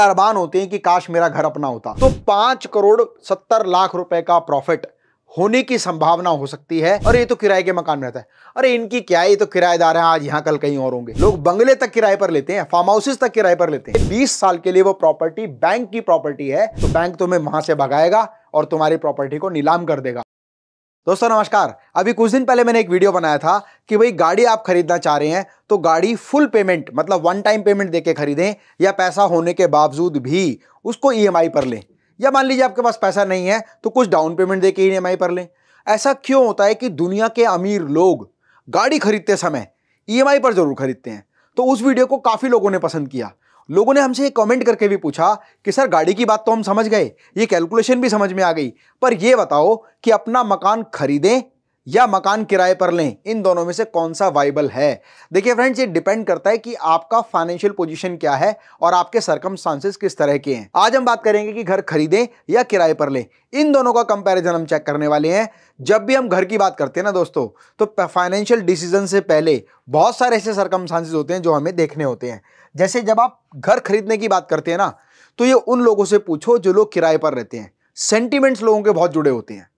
urban होते हैं कि काश मेरा घर अपना होता तो पांच करोड़ सत्तर लाख रुपए का प्रॉफिट होने की संभावना हो सकती है और ये तो किराए के मकान में रहता है अरे इनकी क्या ये तो किराएदार हैं आज यहाँ कल कहीं और होंगे लोग बंगले तक किराए पर लेते हैं फार्म हाउसेस तक किराए पर लेते हैं 20 साल के लिए वो प्रॉपर्टी बैंक की प्रॉपर्टी है तो बैंक तुम्हें वहां से भगाएगा और तुम्हारी प्रॉपर्टी को नीलाम कर देगा दोस्तों नमस्कार अभी कुछ दिन पहले मैंने एक वीडियो बनाया था कि भाई गाड़ी आप खरीदना चाह रहे हैं तो गाड़ी फुल पेमेंट मतलब वन टाइम पेमेंट देके खरीदें या पैसा होने के बावजूद भी उसको ईएमआई e पर लें या मान लीजिए आपके पास पैसा नहीं है तो कुछ डाउन पेमेंट देके ईएमआई पर लें ऐसा क्यों होता है कि दुनिया के अमीर लोग गाड़ी खरीदते समय ई e पर जरूर खरीदते हैं तो उस वीडियो को काफ़ी लोगों ने पसंद किया लोगों ने हमसे कमेंट करके भी पूछा कि सर गाड़ी की बात तो हम समझ गए ये कैलकुलेशन भी समझ में आ गई पर यह बताओ कि अपना मकान खरीदें या मकान किराए पर लें इन दोनों में से कौन सा वाइबल है देखिए फ्रेंड्स ये डिपेंड करता है कि आपका फाइनेंशियल पोजीशन क्या है और आपके सरकम किस तरह के हैं आज हम बात करेंगे कि घर खरीदें या किराए पर लें इन दोनों का कंपैरिजन हम चेक करने वाले हैं जब भी हम घर की बात करते हैं ना दोस्तों तो फाइनेंशियल डिसीजन से पहले बहुत सारे ऐसे सरकम होते हैं जो हमें देखने होते हैं जैसे जब आप घर खरीदने की बात करते हैं ना तो ये उन लोगों से पूछो जो लोग किराए पर रहते हैं सेंटिमेंट्स लोगों के बहुत जुड़े होते हैं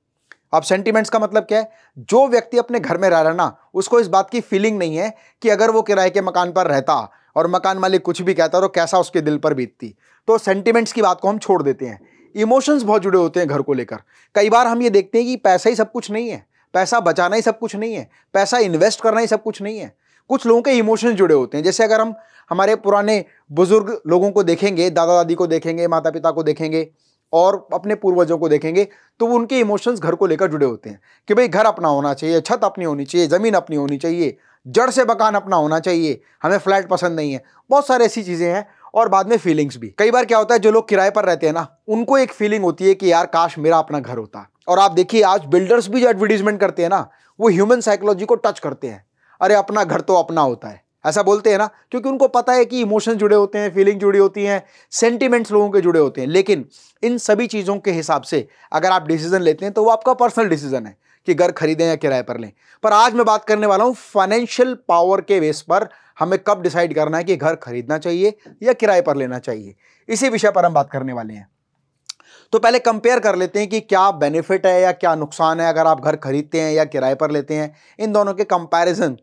अब सेंटिमेंट्स का मतलब क्या है जो व्यक्ति अपने घर में रह रहा ना उसको इस बात की फीलिंग नहीं है कि अगर वो किराए के मकान पर रहता और मकान मालिक कुछ भी कहता तो कैसा उसके दिल पर बीतती तो सेंटिमेंट्स की बात को हम छोड़ देते हैं इमोशंस बहुत जुड़े होते हैं घर को लेकर कई बार हम ये देखते हैं कि पैसा ही सब कुछ नहीं है पैसा बचाना ही सब कुछ नहीं है पैसा इन्वेस्ट करना ही सब कुछ नहीं है कुछ लोगों के इमोशंस जुड़े होते हैं जैसे अगर हम हमारे पुराने बुजुर्ग लोगों को देखेंगे दादा दादी को देखेंगे माता पिता को देखेंगे और अपने पूर्वजों को देखेंगे तो वो उनके इमोशंस घर को लेकर जुड़े होते हैं कि भाई घर अपना होना चाहिए छत अपनी होनी चाहिए ज़मीन अपनी होनी चाहिए जड़ से मकान अपना होना चाहिए हमें फ्लैट पसंद नहीं है बहुत सारी ऐसी चीज़ें हैं और बाद में फीलिंग्स भी कई बार क्या होता है जो लोग किराए पर रहते हैं ना उनको एक फीलिंग होती है कि यार काश मेरा अपना घर होता और आप देखिए आज बिल्डर्स भी जो एडवर्टीजमेंट करते हैं ना वो ह्यूमन साइकोलॉजी को टच करते हैं अरे अपना घर तो अपना होता है ऐसा बोलते हैं ना क्योंकि उनको पता है कि इमोशन जुड़े होते हैं फीलिंग जुड़ी होती हैं सेंटिमेंट्स लोगों के जुड़े होते हैं लेकिन इन सभी चीज़ों के हिसाब से अगर आप डिसीजन लेते हैं तो वो आपका पर्सनल डिसीजन है कि घर खरीदें या किराए पर लें पर आज मैं बात करने वाला हूँ फाइनेंशियल पावर के बेस पर हमें कब डिसाइड करना है कि घर खरीदना चाहिए या किराए पर लेना चाहिए इसी विषय पर हम बात करने वाले हैं तो पहले कंपेयर कर लेते हैं कि क्या बेनिफिट है या क्या नुकसान है अगर आप घर खरीदते हैं या किराए पर लेते हैं इन दोनों के कंपैरिजन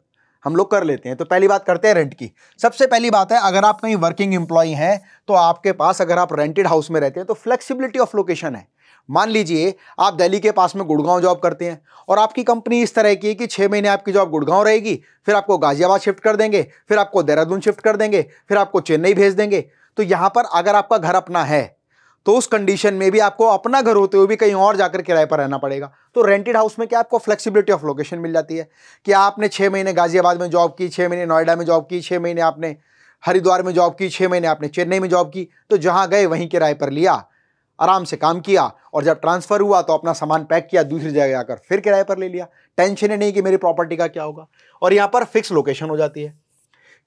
हम लोग कर लेते हैं तो पहली बात करते हैं रेंट की सबसे पहली बात है अगर आप कहीं वर्किंग एम्प्लॉई हैं तो आपके पास अगर आप रेंटेड हाउस में रहते हैं तो फ्लेक्सिबिलिटी ऑफ लोकेशन है मान लीजिए आप दिल्ली के पास में गुड़गांव जॉब करते हैं और आपकी कंपनी इस तरह की है कि छः महीने आपकी जॉब गुड़गांव रहेगी फिर आपको गाजियाबाद शिफ्ट कर देंगे फिर आपको देहरादून शिफ्ट कर देंगे फिर आपको चेन्नई भेज देंगे तो यहाँ पर अगर आपका घर अपना है तो उस कंडीशन में भी आपको अपना घर होते हुए भी कहीं और जाकर किराए पर रहना पड़ेगा तो रेंटेड हाउस में क्या आपको फ्लेक्सिबिलिटी ऑफ लोकेशन मिल जाती है कि आपने छः महीने गाजियाबाद में जॉब की छः महीने नोएडा में जॉब की छः महीने आपने हरिद्वार में जॉब की छः महीने आपने चेन्नई में जॉब की तो जहाँ गए वहीं किराए पर लिया आराम से काम किया और जब ट्रांसफ़र हुआ तो अपना सामान पैक किया दूसरी जगह जाकर फिर किराए पर ले लिया टेंशन ही नहीं कि मेरी प्रॉपर्टी का क्या होगा और यहाँ पर फिक्स लोकेशन हो जाती है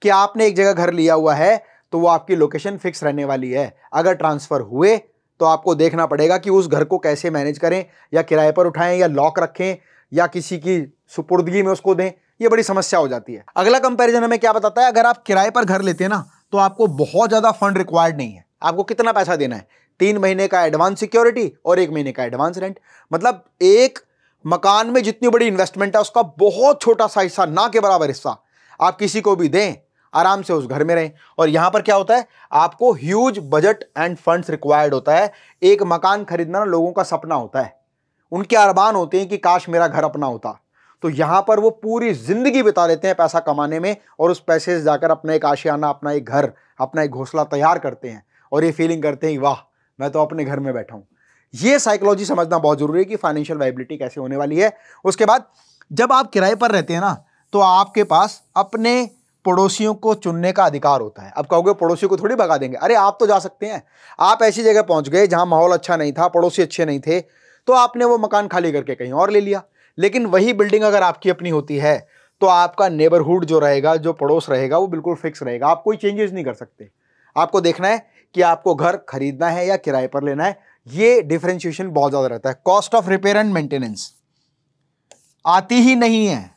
कि आपने एक जगह घर लिया हुआ है तो वो आपकी लोकेशन फिक्स रहने वाली है अगर ट्रांसफ़र हुए तो आपको देखना पड़ेगा कि उस घर को कैसे मैनेज करें या किराए पर उठाएं या लॉक रखें या किसी की सुपुर्दगी में उसको दें ये बड़ी समस्या हो जाती है अगला कंपैरिजन हमें क्या बताता है अगर आप किराए पर घर लेते हैं ना तो आपको बहुत ज़्यादा फंड रिक्वायर्ड नहीं है आपको कितना पैसा देना है तीन महीने का एडवांस सिक्योरिटी और एक महीने का एडवांस रेंट मतलब एक मकान में जितनी बड़ी इन्वेस्टमेंट है उसका बहुत छोटा सा हिस्सा ना के बराबर हिस्सा आप किसी को भी दें आराम से उस घर में रहें और यहाँ पर क्या होता है आपको huge budget and funds required होता है एक मकान खरीदना ना लोगों का सपना होता है उनके अरबान होते हैं कि काश मेरा घर अपना होता तो यहाँ पर वो पूरी ज़िंदगी बिता लेते हैं पैसा कमाने में और उस पैसे से जाकर अपना एक आशियाना अपना एक घर अपना एक घोसला तैयार करते हैं और ये फीलिंग करते हैं वाह मैं तो अपने घर में बैठा हूँ ये साइकोलॉजी समझना बहुत ज़रूरी है कि फाइनेंशियल वाइबिलिटी कैसे होने वाली है उसके बाद जब आप किराए पर रहते हैं ना तो आपके पास अपने पड़ोसियों को चुनने का अधिकार होता है अब कहोगे पड़ोसियों को थोड़ी भगा देंगे अरे आप तो जा सकते हैं आप ऐसी जगह पहुंच गए जहां माहौल अच्छा नहीं था पड़ोसी अच्छे नहीं थे तो आपने वो मकान खाली करके कहीं और ले लिया लेकिन वही बिल्डिंग अगर आपकी अपनी होती है तो आपका नेबरहुड जो रहेगा जो पड़ोस रहेगा वो बिल्कुल फिक्स रहेगा आप कोई चेंजेस नहीं कर सकते आपको देखना है कि आपको घर खरीदना है या किराए पर लेना है ये डिफ्रेंशिएशन बहुत ज़्यादा रहता है cost of repair and maintenance आती ही नहीं है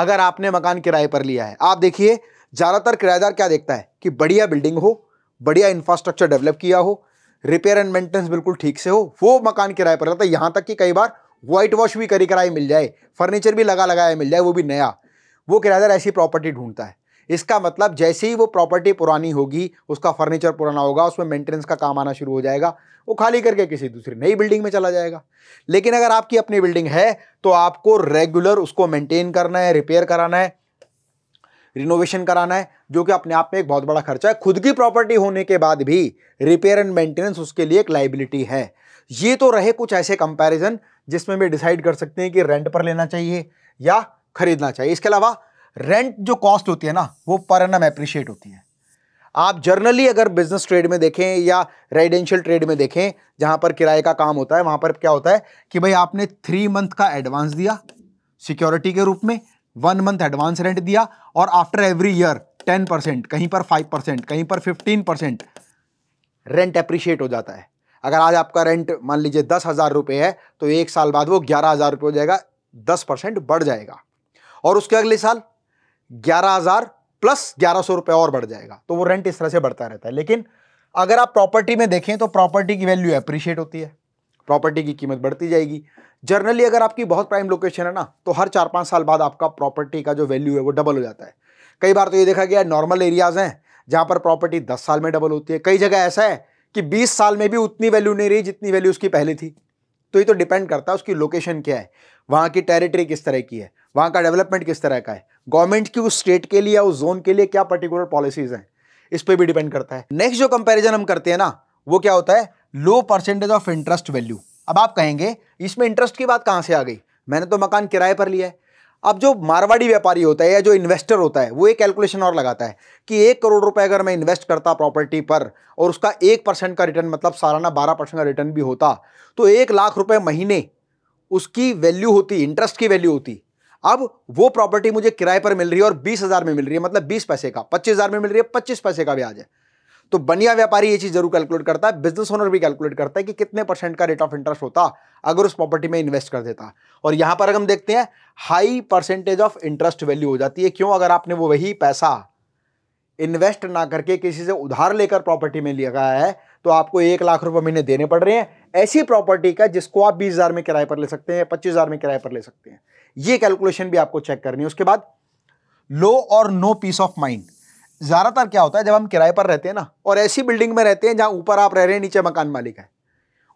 अगर आपने मकान किराए पर लिया है आप देखिए ज़्यादातर किराएदार क्या देखता है कि बढ़िया बिल्डिंग हो बढ़िया इंफ्रास्ट्रक्चर डेवलप किया हो रिपेयर एंड मेंटेनेंस बिल्कुल ठीक से हो वो मकान किराए पर रहता है यहाँ तक कि कई बार वाइट वॉश भी करी कराई मिल जाए फर्नीचर भी लगा लगाया मिल जाए वो भी नया वो किराएदार ऐसी प्रॉपर्टी ढूंढता है इसका मतलब जैसे ही वो प्रॉपर्टी पुरानी होगी उसका फर्नीचर पुराना होगा उसमें मेंटेनेंस का काम आना शुरू हो जाएगा वो खाली करके किसी दूसरी नई बिल्डिंग में चला जाएगा लेकिन अगर आपकी अपनी बिल्डिंग है तो आपको रेगुलर उसको मेंटेन करना है रिपेयर कराना है रिनोवेशन कराना है जो कि अपने आप में एक बहुत बड़ा खर्चा है खुद की प्रॉपर्टी होने के बाद भी रिपेयर एंड मेंटेनेंस उसके लिए एक लाइबिलिटी है ये तो रहे कुछ ऐसे कंपैरिजन जिसमें भी डिसाइड कर सकते हैं कि रेंट पर लेना चाहिए या खरीदना चाहिए इसके अलावा रेंट जो कॉस्ट होती है ना वो पर एनम अप्रिशिएट होती है आप जर्नली अगर बिजनेस ट्रेड में देखें या रेजिडेंशियल ट्रेड में देखें जहां पर किराए का काम होता है वहां पर क्या होता है कि भाई आपने थ्री मंथ का एडवांस दिया सिक्योरिटी के रूप में वन मंथ एडवांस रेंट दिया और after every year ten percent कहीं पर फाइव परसेंट कहीं पर फिफ्टीन परसेंट रेंट अप्रिशिएट हो जाता है अगर आज आपका रेंट मान लीजिए दस हज़ार रुपये है तो एक साल बाद वो ग्यारह हज़ार रुपये हो जाएगा दस परसेंट बढ़ जाएगा और उसके अगले साल ग्यारह हजार प्लस ग्यारह सौ रुपये और बढ़ जाएगा तो वो रेंट इस तरह से बढ़ता रहता है लेकिन अगर आप प्रॉपर्टी में देखें तो प्रॉपर्टी की वैल्यू अप्रिशिएट होती है प्रॉपर्टी की कीमत बढ़ती जाएगी जनरली अगर आपकी बहुत प्राइम लोकेशन है ना तो हर चार पाँच साल बाद आपका प्रॉपर्टी का जो वैल्यू है वो डबल हो जाता है कई बार तो ये देखा गया नॉर्मल एरियाज़ हैं जहाँ पर प्रॉपर्टी दस साल में डबल होती है कई जगह ऐसा है कि बीस साल में भी उतनी वैल्यू नहीं रही जितनी वैल्यू उसकी पहले थी तो ये तो डिपेंड करता है उसकी लोकेशन क्या है वहाँ की टेरिटरी किस तरह की है वहाँ का डेवलपमेंट किस तरह का है गवर्नमेंट की उस स्टेट के लिए या उस जोन के लिए क्या पर्टिकुलर पॉलिसीज हैं इस पर भी डिपेंड करता है नेक्स्ट जो कंपेरिजन हम करते हैं ना वो क्या होता है low percentage of interest value अब आप कहेंगे इसमें इंटरेस्ट की बात कहाँ से आ गई मैंने तो मकान किराए पर लिया है अब जो मारवाड़ी व्यापारी होता है या जो इन्वेस्टर होता है वो एक कैलकुलेशन और लगाता है कि एक करोड़ रुपए अगर मैं इन्वेस्ट करता प्रॉपर्टी पर और उसका एक परसेंट का रिटर्न मतलब सालाना बारह परसेंट का रिटर्न भी होता तो एक लाख रुपए महीने उसकी वैल्यू होती इंटरेस्ट की वैल्यू होती अब वो प्रॉपर्टी मुझे किराए पर मिल रही है और बीस हज़ार में मिल रही है मतलब बीस पैसे का पच्चीस हज़ार में मिल रही है पच्चीस पैसे का ब्याज है तो बनिया व्यापारी ये चीज़ जरूर कैलकुलेट करता है बिजनेस ओनर भी कैलकुलेट करता है कि कितने परसेंट का रेट ऑफ इंटरेस्ट होता अगर उस प्रॉपर्टी में इन्वेस्ट कर देता और यहां पर अगर हम देखते हैं high percentage of interest value हो जाती है क्यों अगर आपने वो वही पैसा इन्वेस्ट ना करके किसी से उधार लेकर प्रॉपर्टी में लिया है तो आपको एक लाख रुपए महीने देने पड़ रहे हैं ऐसी प्रॉपर्टी का जिसको आप बीस हज़ार में किराए पर ले सकते हैं पच्चीस हज़ार में किराए पर ले सकते हैं ये कैलकुलेशन भी आपको चेक करनी है उसके बाद लो और नो पीस ऑफ माइंड ज़्यादातर क्या होता है जब हम किराए पर रहते हैं ना और ऐसी बिल्डिंग में रहते हैं जहां ऊपर आप रह रहे हैं नीचे मकान मालिक है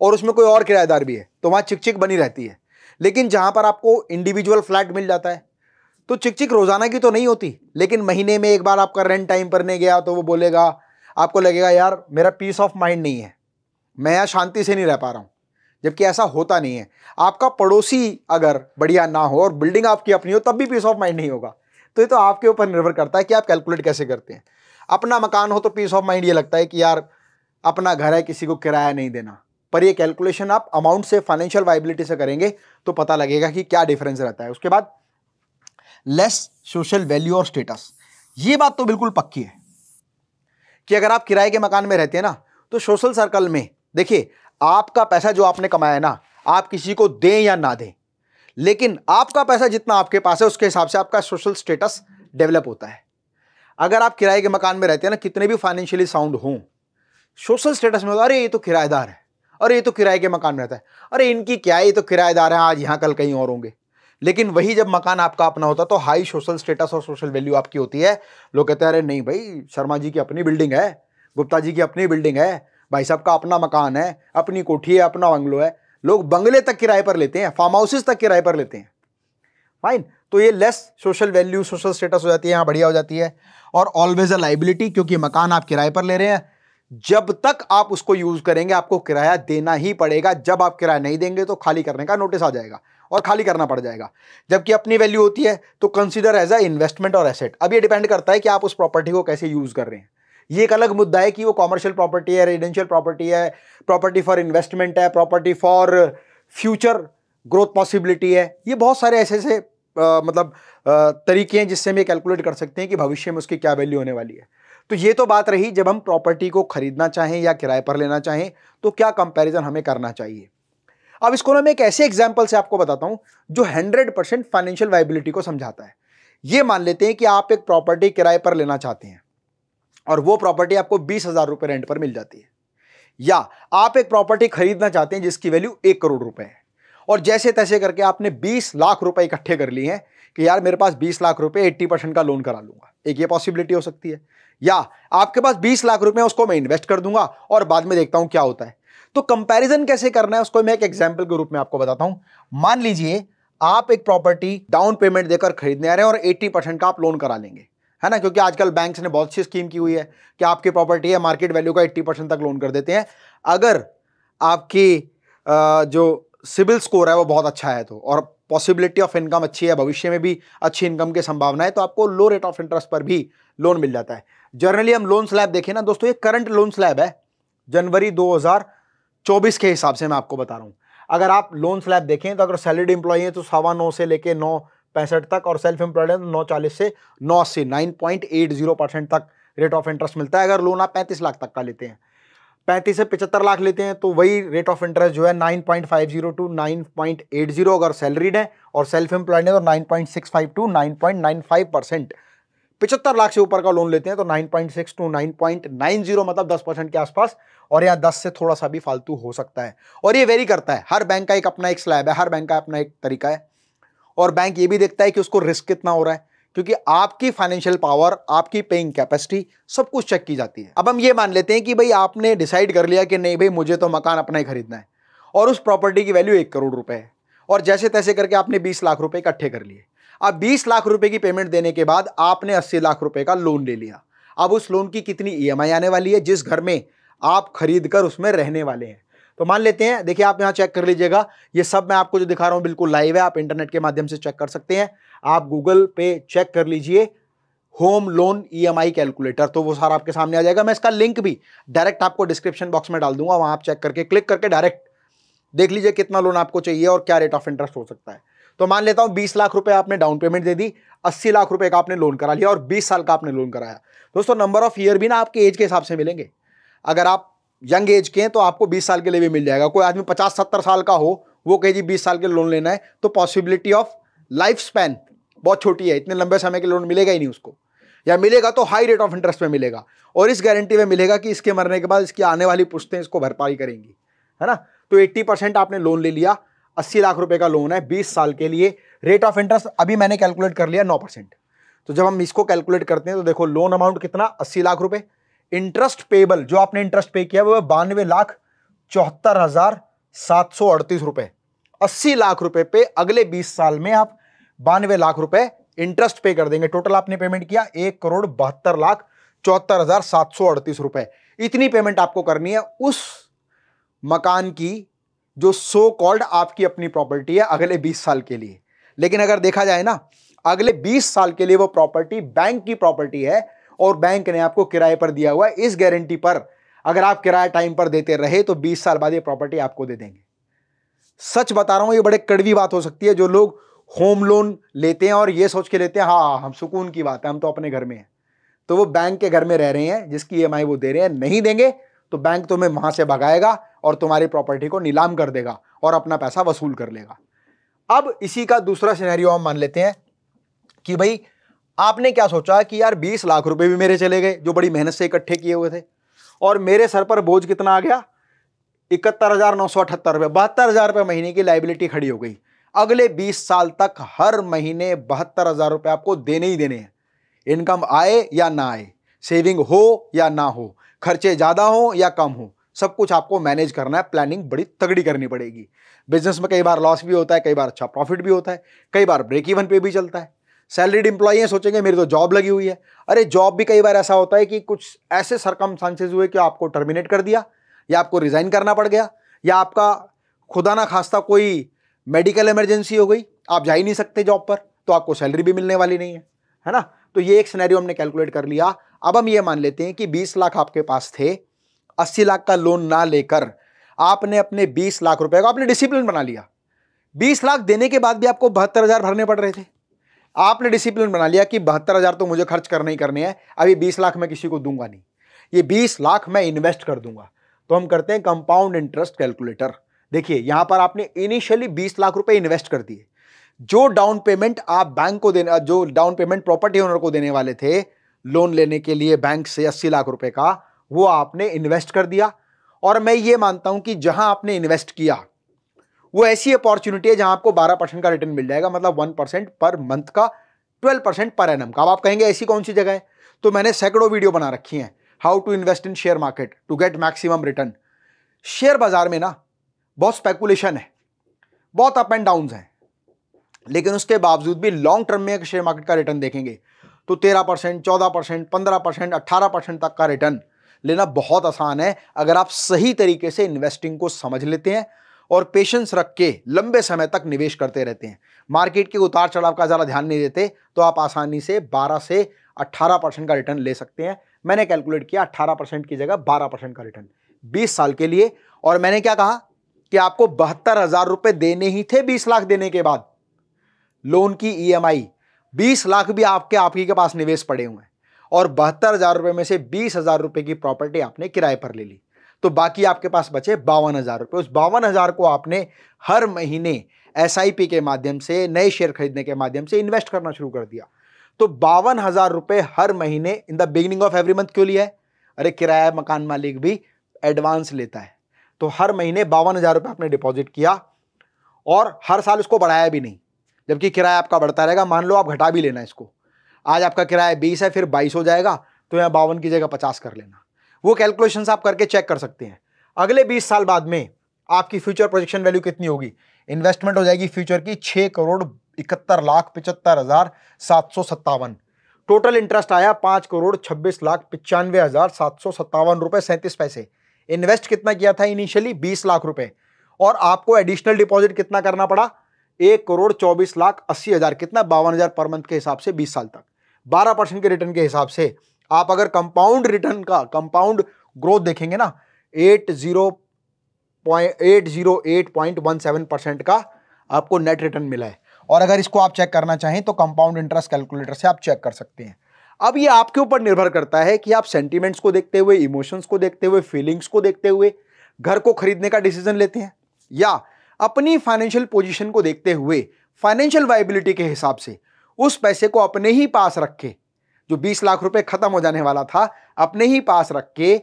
और उसमें कोई और किराएदार भी है तो वहां चिकचिक बनी रहती है लेकिन जहां पर आपको इंडिविजुअल फ्लैट मिल जाता है तो चिकचिक रोज़ाना की तो नहीं होती लेकिन महीने में एक बार आपका रेंट टाइम पर नहीं गया तो वो बोलेगा आपको लगेगा यार मेरा पीस ऑफ माइंड नहीं है मैं यहाँ शांति से नहीं रह पा रहा हूँ जबकि ऐसा होता नहीं है आपका पड़ोसी अगर बढ़िया ना हो और बिल्डिंग आपकी अपनी हो तब भी पीस ऑफ माइंड नहीं होगा तो ये तो आपके ऊपर निर्भर करता है कि आप कैलकुलेट कैसे करते हैं अपना मकान हो तो पीस ऑफ माइंड ये लगता है कि यार अपना घर है किसी को किराया नहीं देना पर ये कैलकुलेशन आप अमाउंट से फाइनेंशियल वाइबिलिटी से करेंगे तो पता लगेगा कि क्या डिफरेंस रहता है उसके बाद लेस सोशल वैल्यू और स्टेटस ये बात तो बिल्कुल पक्की है कि अगर आप किराए के मकान में रहते हैं ना तो सोशल सर्कल में देखिए आपका पैसा जो आपने कमाया ना आप किसी को दें या ना दें लेकिन आपका पैसा जितना आपके पास है उसके हिसाब से आपका सोशल स्टेटस डेवलप होता है अगर आप किराए के मकान में रहते हैं ना कितने भी फाइनेंशियली साउंड हों सोशल स्टेटस में अरे ये तो किराएदार है अरे ये तो किराए के मकान में रहता है अरे इनकी क्या है ये तो किराएदार है आज यहाँ कल कहीं और होंगे लेकिन वही जब मकान आपका अपना होता तो हाई सोशल स्टेटस और सोशल वैल्यू आपकी होती है लोग कहते हैं अरे नहीं भाई शर्मा जी की अपनी बिल्डिंग है गुप्ता जी की अपनी बिल्डिंग है भाई साहब का अपना मकान है अपनी कोठी है अपना बंगलो है लोग बंगले तक किराए पर लेते हैं फार्म हाउसेज तक किराए पर लेते हैं फाइन तो ये less social value social status हो जाती है यहाँ बढ़िया हो जाती है और ऑलवेज अ लाइबिलिटी क्योंकि मकान आप किराए पर ले रहे हैं जब तक आप उसको यूज करेंगे आपको किराया देना ही पड़ेगा जब आप किराया नहीं देंगे तो खाली करने का नोटिस आ जाएगा और खाली करना पड़ जाएगा जबकि अपनी वैल्यू होती है तो कंसिडर एज अ इन्वेस्टमेंट और एसेट अब ये डिपेंड करता है कि आप उस प्रॉपर्टी को कैसे यूज कर रहे हैं ये एक अलग मुद्दा है कि वो कॉमर्शियल प्रॉपर्टी है रेजिडेंशियल प्रॉपर्टी है प्रॉपर्टी फॉर इन्वेस्टमेंट है property for future growth possibility है ये बहुत सारे ऐसे ऐसे मतलब आ, तरीके हैं जिससे हम ये कैलकुलेट कर सकते हैं कि भविष्य में उसकी क्या वैल्यू होने वाली है तो ये तो बात रही जब हम प्रॉपर्टी को खरीदना चाहें या किराए पर लेना चाहें तो क्या कंपैरिजन हमें करना चाहिए अब इसको ना मैं एक ऐसे एग्जाम्पल से आपको बताता हूँ जो हंड्रेड परसेंट फाइनेंशियल वाइबिलिटी को समझाता है ये मान लेते हैं कि आप एक प्रॉपर्टी किराए पर लेना चाहते हैं और वो प्रॉपर्टी आपको बीस हज़ार रुपए रेंट पर मिल जाती है या आप एक प्रॉपर्टी खरीदना चाहते हैं जिसकी वैल्यू एक करोड़ रुपए है और जैसे तैसे करके आपने बीस लाख रुपए इकट्ठे कर लिए हैं कि यार मेरे पास बीस लाख रुपए एट्टी परसेंट का लोन करा लूंगा एक ये पॉसिबिलिटी हो सकती है या आपके पास बीस लाख रुपए उसको मैं इन्वेस्ट कर दूंगा और बाद में देखता हूं क्या होता है तो कंपेरिजन कैसे करना है उसको मैं एक एग्जाम्पल के रूप में आपको बताता हूं मान लीजिए आप एक प्रॉपर्टी डाउन पेमेंट देकर खरीदने आ रहे हैं और 80 परसेंट का आप लोन करा लेंगे है ना क्योंकि आजकल बैंक्स ने बहुत सी स्कीम की हुई है कि आपकी प्रॉपर्टी है मार्केट वैल्यू का एट्टी परसेंट तक लोन कर देते हैं अगर आपकी जो सिविल स्कोर है वो बहुत अच्छा है तो और पॉसिबिलिटी ऑफ इनकम अच्छी है भविष्य में भी अच्छी इनकम की संभावना है तो आपको लो रेट ऑफ इंटरेस्ट पर भी लोन मिल जाता है जर्नली हम लोन स्लैब देखें ना दोस्तों ये करंट लोन स्लैब है जनवरी 2024 के हिसाब से मैं आपको बता रहा हूँ अगर आप लोन स्लैब देखें तो अगर सैलरीड इंप्लॉई हैं तो सवा नौ से लेके नौ पैंसठ तक और सेल्फ एम्प्लॉयड है तो नौ चालीस से नौ अस्सी nine point eight zero percent तक रेट ऑफ इंटरेस्ट मिलता है अगर लोन आप पैंतीस लाख तक का लेते हैं पैंतीस से पचहत्तर लाख लेते हैं तो वही रेट ऑफ इंटरेस्ट जो है nine point five zero to nine point eight zero अगर सैलरीड है और सेल्फ एम्प्लॉयड है तो nine point six five to nine point nine five percent पिछहत्तर लाख से ऊपर का लोन लेते हैं तो nine point six to nine point nine zero मतलब दस परसेंट के आसपास और यहाँ दस से थोड़ा सा भी फालतू हो सकता है और ये वेरी करता है हर बैंक का एक अपना एक स्लैब है हर बैंक का अपना एक तरीका है और बैंक ये भी देखता है कि उसको रिस्क कितना हो रहा है क्योंकि आपकी फाइनेंशियल पावर आपकी पेइंग कैपेसिटी सब कुछ चेक की जाती है अब हम ये मान लेते हैं कि भाई आपने डिसाइड कर लिया कि नहीं भाई मुझे तो मकान अपना ही खरीदना है और उस प्रॉपर्टी की वैल्यू एक करोड़ रुपए है और जैसे तैसे करके आपने बीस लाख रुपए इकट्ठे कर लिए अब बीस लाख रुपए की पेमेंट देने के बाद आपने अस्सी लाख रुपए का लोन ले लिया अब उस लोन की कितनी ई e आने वाली है जिस घर में आप खरीद कर उसमें रहने वाले हैं तो मान लेते हैं देखिए आप यहाँ चेक कर लीजिएगा ये सब मैं आपको जो दिखा रहा हूँ बिल्कुल लाइव है आप इंटरनेट के माध्यम से चेक कर सकते हैं आप गूगल पे चेक कर लीजिए होम लोन ईएमआई कैलकुलेटर तो वो सारा आपके सामने आ जाएगा मैं इसका लिंक भी डायरेक्ट आपको डिस्क्रिप्शन बॉक्स में डाल दूंगा वहाँ आप चेक करके क्लिक करके डायरेक्ट देख लीजिए कितना लोन आपको चाहिए और क्या रेट ऑफ इंटरेस्ट हो सकता है तो मान लेता हूँ बीस लाख रुपये आपने डाउन पेमेंट दे दी अस्सी लाख रुपये का आपने लोन करा लिया और बीस साल का आपने लोन कराया दोस्तों नंबर ऑफ ईयर भी ना आपके एज के हिसाब से मिलेंगे अगर आप यंग एज के हैं तो आपको बीस साल के लिए भी मिल जाएगा कोई आदमी पचास सत्तर साल का हो वो कहे जी बीस साल के लोन लेना है तो पॉसिबिलिटी ऑफ लाइफ स्पैन बहुत छोटी है इतने लंबे समय के लोन मिलेगा ही नहीं उसको या मिलेगा तो हाई रेट ऑफ इंटरेस्ट में मिलेगा और इस गारंटी में मिलेगा कि इसके मरने के बाद इसकी आने वाली पुश्तें इसको भरपाई करेंगी है ना तो एट्टी परसेंट आपने लोन ले लिया अस्सी लाख रुपए का लोन है बीस साल के लिए रेट ऑफ इंटरेस्ट अभी मैंने कैलकुलेट कर लिया नौ परसेंट तो जब हम इसको कैलकुलेट करते हैं तो देखो लोन अमाउंट कितना अस्सी लाख रुपए इंटरेस्ट पेबल जो आपने इंटरेस्ट पे किया वो बानवे लाख चौहत्तर हजार सात सौ अड़तीस रुपए अस्सी लाख रुपए पे अगले बीस साल में आप बानवे लाख रुपए इंटरेस्ट पे कर देंगे टोटल आपने पेमेंट किया एक करोड़ बहत्तर लाख चौहत्तर हजार सात सौ अड़तीस रुपए इतनी पेमेंट आपको करनी है उस मकान की जो सो कॉल्ड आपकी अपनी प्रॉपर्टी है अगले बीस साल के लिए लेकिन अगर देखा जाए ना अगले बीस साल के लिए वो प्रॉपर्टी बैंक की प्रॉपर्टी है और बैंक ने आपको किराए पर दिया हुआ है इस गारंटी पर अगर आप किराया टाइम पर देते रहे तो 20 साल बाद ये प्रॉपर्टी आपको दे देंगे सच बता रहा हूं ये बड़े कड़वी बात हो सकती है जो लोग होम लोन लेते हैं और ये सोच के लेते हैं हाँ, हाँ हम सुकून की बात है हम तो अपने घर में हैं तो वो बैंक के घर में रह रहे हैं जिसकी ई e वो दे रहे हैं नहीं देंगे तो बैंक तुम्हें वहां से भगाएगा और तुम्हारी प्रॉपर्टी को नीलाम कर देगा और अपना पैसा वसूल कर लेगा अब इसी का दूसरा सिनेरियो हम मान लेते हैं कि भाई आपने क्या सोचा कि यार बीस लाख रुपए भी मेरे चले गए जो बड़ी मेहनत से इकट्ठे किए हुए थे और मेरे सर पर बोझ कितना आ गया इकहत्तर हज़ार नौ सौ अठहत्तर रुपये बहत्तर हज़ार रुपये महीने की लाइबिलिटी खड़ी हो गई अगले बीस साल तक हर महीने बहत्तर हज़ार रुपये आपको देने ही देने हैं इनकम आए या ना आए सेविंग हो या ना हो खर्चे ज़्यादा हो या कम हो सब कुछ आपको मैनेज करना है प्लानिंग बड़ी तगड़ी करनी पड़ेगी बिजनेस में कई बार लॉस भी होता है कई बार अच्छा प्रॉफिट भी होता है कई बार ब्रेक इवन पे भी चलता है सैलरीड इंप्लॉई हैं सोचेंगे मेरी तो जॉब लगी हुई है अरे जॉब भी कई बार ऐसा होता है कि कुछ ऐसे सरकम हुए कि आपको टर्मिनेट कर दिया या आपको रिज़ाइन करना पड़ गया या आपका खुदा ना खास्ता कोई मेडिकल इमरजेंसी हो गई आप जा ही नहीं सकते जॉब पर तो आपको सैलरी भी मिलने वाली नहीं है है ना तो ये एक सिनेरियो हमने कैलकुलेट कर लिया अब हम ये मान लेते हैं कि 20 लाख आपके पास थे 80 लाख का लोन ना लेकर आपने अपने 20 लाख रुपए का आपने डिसिप्लिन बना लिया 20 लाख देने के बाद भी आपको बहत्तर हज़ार भरने पड़ रहे थे आपने डिसिप्लिन बना लिया कि बहत्तर हज़ार तो मुझे खर्च करने ही करने हैं अभी बीस लाख मैं किसी को दूंगा नहीं ये बीस लाख मैं इन्वेस्ट कर दूंगा तो हम करते हैं कंपाउंड इंटरेस्ट कैलकुलेटर देखिए यहाँ पर आपने इनिशियली बीस लाख रुपये इन्वेस्ट कर दिए जो डाउन पेमेंट आप बैंक को देने जो डाउन पेमेंट प्रॉपर्टी ओनर को देने वाले थे लोन लेने के लिए बैंक से अस्सी लाख रुपये का वो आपने इन्वेस्ट कर दिया और मैं ये मानता हूँ कि जहाँ आपने इन्वेस्ट किया वो ऐसी अपॉर्चुनिटी है जहां आपको 12 परसेंट का रिटर्न मिल जाएगा मतलब 1 परसेंट पर मंथ का 12 परसेंट पर एनम का अब आप कहेंगे ऐसी कौन सी जगह है तो मैंने सैकड़ों वीडियो बना रखी हैं how to invest in share market to get maximum return share बाजार में ना बहुत स्पेकुलेशन है बहुत अप एंड डाउन है लेकिन उसके बावजूद भी लॉन्ग टर्म में शेयर मार्केट का रिटर्न देखेंगे तो तेरह परसेंट चौदह परसेंट पंद्रह परसेंट अट्ठारह परसेंट तक का रिटर्न लेना बहुत आसान है अगर आप सही तरीके से इन्वेस्टिंग को समझ लेते हैं और पेशेंस रख के लंबे समय तक निवेश करते रहते हैं मार्केट के उतार चढ़ाव का ज़्यादा ध्यान नहीं देते तो आप आसानी से 12 से 18 परसेंट का रिटर्न ले सकते हैं मैंने कैलकुलेट किया 18 परसेंट की जगह 12 परसेंट का रिटर्न 20 साल के लिए और मैंने क्या कहा कि आपको बहत्तर हज़ार रुपये देने ही थे बीस लाख देने के बाद लोन की ई e एम लाख भी आपके आप ही के पास निवेश पड़े हुए हैं और बहत्तर हज़ार रुपये में से बीस हज़ार रुपये की प्रॉपर्टी आपने किराए पर ले ली तो बाकी आपके पास बचे बावन हज़ार रुपये उस बावन हज़ार को आपने हर महीने एस के माध्यम से नए शेयर खरीदने के माध्यम से इन्वेस्ट करना शुरू कर दिया तो बावन हज़ार रुपये हर महीने in the beginning of every month क्यों लिया है अरे किराया मकान मालिक भी एडवांस लेता है तो हर महीने बावन हज़ार रुपये आपने डिपॉजिट किया और हर साल उसको बढ़ाया भी नहीं जबकि किराया आपका बढ़ता रहेगा मान लो आप घटा भी लेना इसको आज आपका किराया बीस है फिर बाईस हो जाएगा तो यहाँ बावन की जगह पचास कर लेना वो कैलकुलेशन आप करके चेक कर सकते हैं अगले बीस साल बाद में आपकी फ्यूचर प्रोजेक्शन वैल्यू कितनी होगी इन्वेस्टमेंट हो जाएगी फ्यूचर की छह करोड़ इकहत्तर लाख पिचहत्तर हज़ार सात सौ सत्तावन टोटल इंटरेस्ट आया पांच करोड़ छब्बीस लाख पचानवे हज़ार सात सौ सत्तावन रुपये सैंतीस पैसे इन्वेस्ट कितना किया था इनिशियली बीस लाख रुपए और आपको एडिशनल डिपॉजिट कितना करना पड़ा एक करोड़ चौबीस लाख अस्सी हज़ार कितना बावन हज़ार पर मंथ के हिसाब से बीस साल तक बारह परसेंट के रिटर्न के हिसाब से आप अगर कंपाउंड रिटर्न का कंपाउंड ग्रोथ देखेंगे ना eight zero eight zero eight point one seven percent का आपको नेट रिटर्न मिला है और अगर इसको आप चेक करना चाहें तो कंपाउंड इंटरेस्ट कैलकुलेटर से आप चेक कर सकते हैं अब ये आपके ऊपर निर्भर करता है कि आप सेंटिमेंट्स को देखते हुए इमोशंस को देखते हुए फीलिंग्स को देखते हुए घर को खरीदने का डिसीजन लेते हैं या अपनी फाइनेंशियल पोजिशन को देखते हुए फाइनेंशियल वाइबिलिटी के हिसाब से उस पैसे को अपने ही पास रखे जो 20 लाख रुपए खत्म हो जाने वाला था अपने ही पास रख के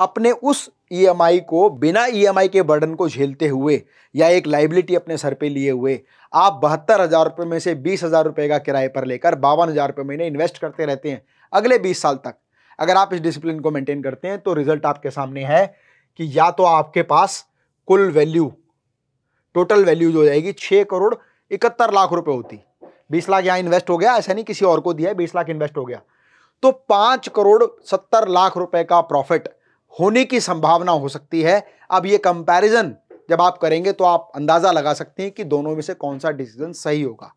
अपने उस ईएमआई e को बिना ईएमआई e के बर्डन को झेलते हुए या एक लाइबिलिटी अपने सर पे लिए हुए आप बहत्तर हज़ार रुपये में से बीस हज़ार रुपये का किराए पर लेकर बावन हज़ार रुपये महीने इन्वेस्ट करते रहते हैं अगले बीस साल तक अगर आप इस डिसिप्लिन को मेंटेन करते हैं तो रिजल्ट आपके सामने है कि या तो आपके पास कुल वैल्यू टोटल वैल्यू जो हो जाएगी छः करोड़ इकहत्तर लाख रुपये होती बीस लाख यहाँ इन्वेस्ट हो गया ऐसा नहीं किसी और को दिया है बीस लाख इन्वेस्ट हो गया तो पाँच करोड़ सत्तर लाख रुपए का प्रॉफिट होने की संभावना हो सकती है अब ये कंपैरिजन जब आप करेंगे तो आप अंदाज़ा लगा सकते हैं कि दोनों में से कौन सा डिसीजन सही होगा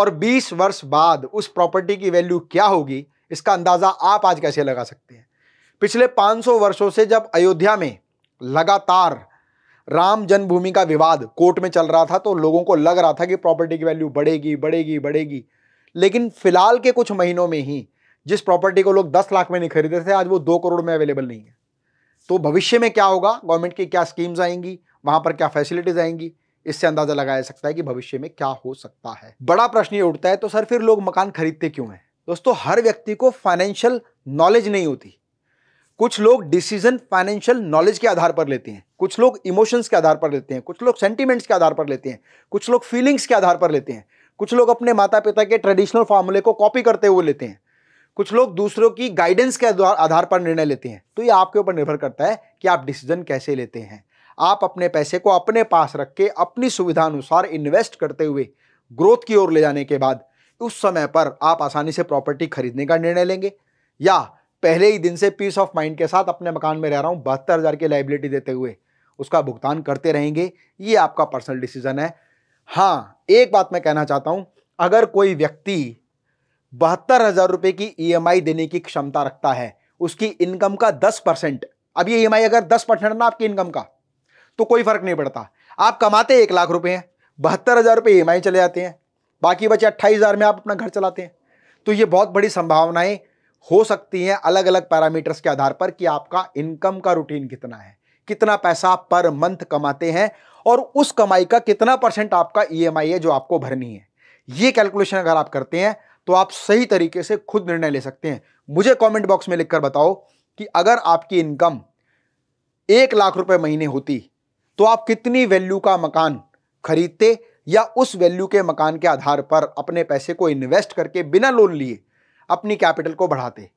और 20 वर्ष बाद उस प्रॉपर्टी की वैल्यू क्या होगी इसका अंदाज़ा आप आज कैसे लगा सकते हैं पिछले 500 वर्षों से जब अयोध्या में लगातार राम जन्मभूमि का विवाद कोर्ट में चल रहा था तो लोगों को लग रहा था कि प्रॉपर्टी की वैल्यू बढ़ेगी बढ़ेगी बढ़ेगी लेकिन फिलहाल के कुछ महीनों में ही जिस प्रॉपर्टी को लोग दस लाख में नहीं खरीदे थे आज वो दो करोड़ में अवेलेबल नहीं है तो भविष्य में क्या होगा गवर्नमेंट की क्या स्कीम्स आएंगी वहाँ पर क्या फैसिलिटीज़ आएंगी इससे अंदाज़ा लगाया जा सकता है कि भविष्य में क्या हो सकता है बड़ा प्रश्न ये उठता है तो सर फिर लोग मकान खरीदते क्यों हैं दोस्तों हर व्यक्ति को फाइनेंशियल नॉलेज नहीं होती कुछ लोग डिसीजन फाइनेंशियल नॉलेज के आधार पर लेते हैं कुछ लोग इमोशंस के आधार पर लेते हैं कुछ लोग सेंटीमेंट्स के आधार पर लेते हैं कुछ लोग फीलिंग्स के आधार पर लेते हैं कुछ लोग अपने माता पिता के ट्रेडिशनल फार्मूले को कॉपी करते हुए लेते हैं कुछ लोग दूसरों की गाइडेंस के आधार पर निर्णय लेते हैं तो ये आपके ऊपर निर्भर करता है कि आप डिसीजन कैसे लेते हैं आप अपने पैसे को अपने पास रख के अपनी सुविधा अनुसार इन्वेस्ट करते हुए ग्रोथ की ओर ले जाने के बाद उस समय पर आप आसानी से प्रॉपर्टी खरीदने का निर्णय लेंगे या पहले ही दिन से पीस ऑफ माइंड के साथ अपने मकान में रह रहा हूँ बहत्तर हज़ार की लाइबिलिटी देते हुए उसका भुगतान करते रहेंगे ये आपका पर्सनल डिसीजन है हाँ एक बात मैं कहना चाहता हूँ अगर कोई व्यक्ति बहत्तर हज़ार रुपये की ईएमआई e देने की क्षमता रखता है उसकी इनकम का दस परसेंट अब ये ई e अगर दस परसेंट ना आपकी इनकम का तो कोई फर्क नहीं पड़ता आप कमाते एक लाख रुपये हैं बहत्तर हज़ार रुपये ई e चले जाते हैं बाकी बचे अट्ठाईस हज़ार में आप अपना घर चलाते हैं तो ये बहुत बड़ी संभावनाएं हो सकती हैं अलग अलग पैरामीटर्स के आधार पर कि आपका इनकम का रूटीन कितना है कितना पैसा पर मंथ कमाते हैं और उस कमाई का कितना परसेंट आपका ईएमआई e है जो आपको भरनी है ये कैलकुलेशन अगर आप करते हैं तो आप सही तरीके से खुद निर्णय ले सकते हैं मुझे कमेंट बॉक्स में लिखकर बताओ कि अगर आपकी इनकम एक लाख रुपए महीने होती तो आप कितनी वैल्यू का मकान खरीदते या उस वैल्यू के मकान के आधार पर अपने पैसे को इन्वेस्ट करके बिना लोन लिए अपनी कैपिटल को बढ़ाते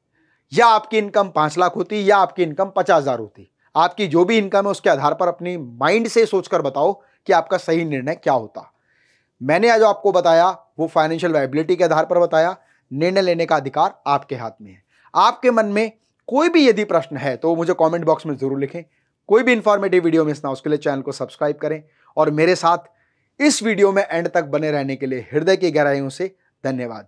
या आपकी इनकम पाँच लाख होती या आपकी इनकम पचास हज़ार होती आपकी जो भी इनकम है उसके आधार पर अपनी माइंड से सोचकर बताओ कि आपका सही निर्णय क्या होता मैंने आज आपको बताया वो फाइनेंशियल वाइबिलिटी के आधार पर बताया निर्णय लेने का अधिकार आपके हाथ में है आपके मन में कोई भी यदि प्रश्न है तो मुझे कॉमेंट बॉक्स में ज़रूर लिखें कोई भी इन्फॉर्मेटिव वीडियो मिस ना उसके लिए चैनल को सब्सक्राइब करें और मेरे साथ इस वीडियो में एंड तक बने रहने के लिए हृदय की गहराइयों से धन्यवाद